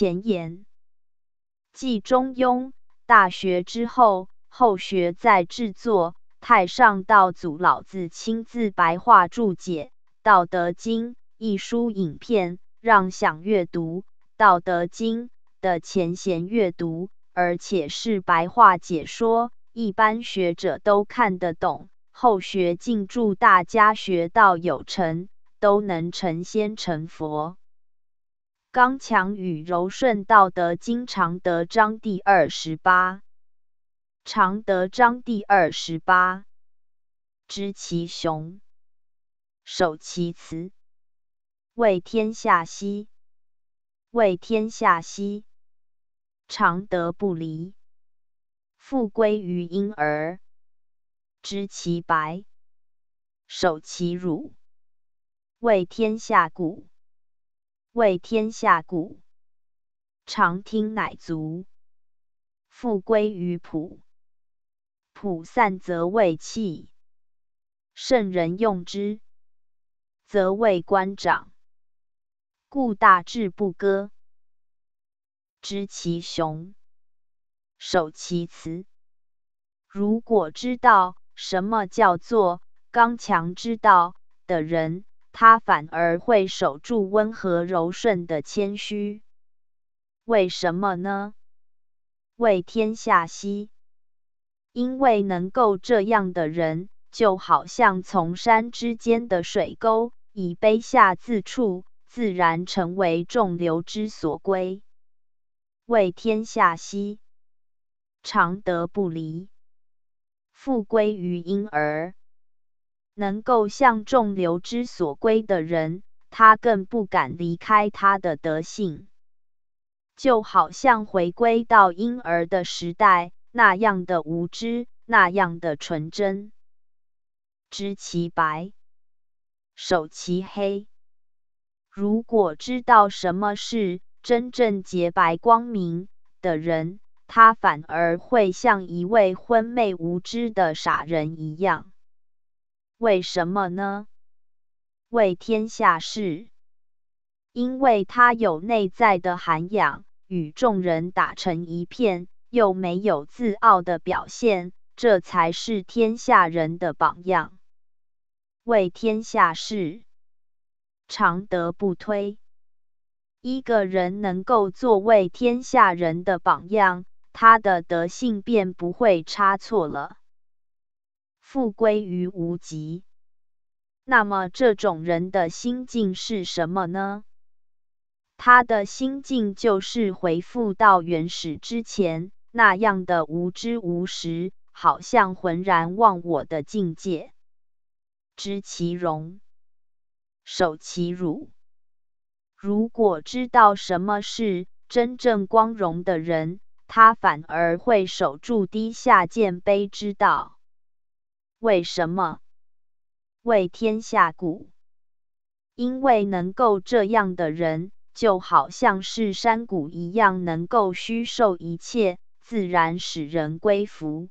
前言，继《中庸》《大学》之后，后学在制作太上道祖老子亲自白话注解《道德经》一书影片，让想阅读《道德经》的前贤阅读，而且是白话解说，一般学者都看得懂。后学敬祝大家学到有成，都能成仙成佛。刚强与柔顺，道德经常德章第二十八。常德章第二十八，知其雄，守其雌，为天下溪，为天下溪，常德不离，复归于婴儿。知其白，守其辱，为天下谷。为天下谷，常听乃足。复归于朴，朴散则为器。圣人用之，则为官长。故大志不割，知其雄，守其雌。如果知道什么叫做刚强之道的人，他反而会守住温和柔顺的谦虚，为什么呢？为天下溪，因为能够这样的人，就好像从山之间的水沟，以卑下自处，自然成为众流之所归。为天下溪，常德不离，复归于婴儿。能够向众流之所归的人，他更不敢离开他的德性，就好像回归到婴儿的时代那样的无知，那样的纯真。知其白，守其黑。如果知道什么是真正洁白光明的人，他反而会像一位昏昧无知的傻人一样。为什么呢？为天下事，因为他有内在的涵养，与众人打成一片，又没有自傲的表现，这才是天下人的榜样。为天下事，常德不推。一个人能够做为天下人的榜样，他的德性便不会差错了。复归于无极。那么，这种人的心境是什么呢？他的心境就是回复到原始之前那样的无知无识，好像浑然忘我的境界。知其荣，守其辱。如果知道什么是真正光荣的人，他反而会守住低下见卑之道。为什么为天下谷？因为能够这样的人，就好像是山谷一样，能够虚受一切，自然使人归服。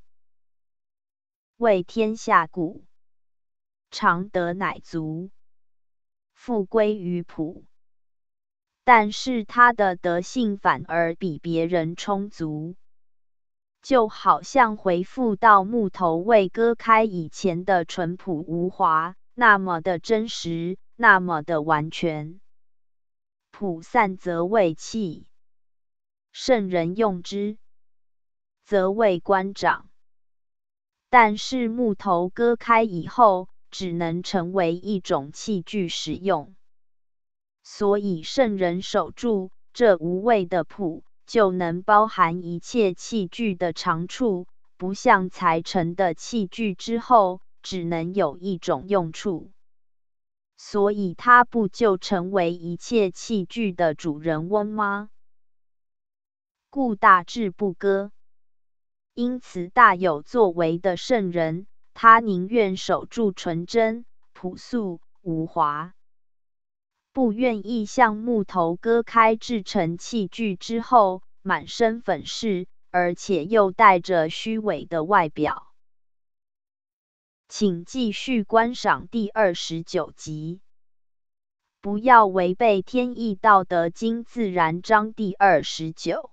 为天下谷，常德乃足，复归于朴。但是他的德性反而比别人充足。就好像回复到木头未割开以前的淳朴无华，那么的真实，那么的完全。朴散则为器，圣人用之则为官长。但是木头割开以后，只能成为一种器具使用，所以圣人守住这无谓的朴。就能包含一切器具的长处，不像裁成的器具之后，只能有一种用处，所以它不就成为一切器具的主人翁吗？故大智不割，因此大有作为的圣人，他宁愿守住纯真、朴素、无华。不愿意向木头割开制成器具之后满身粉饰，而且又带着虚伪的外表。请继续观赏第二十九集。不要违背《天意道德经》自然章第二十九。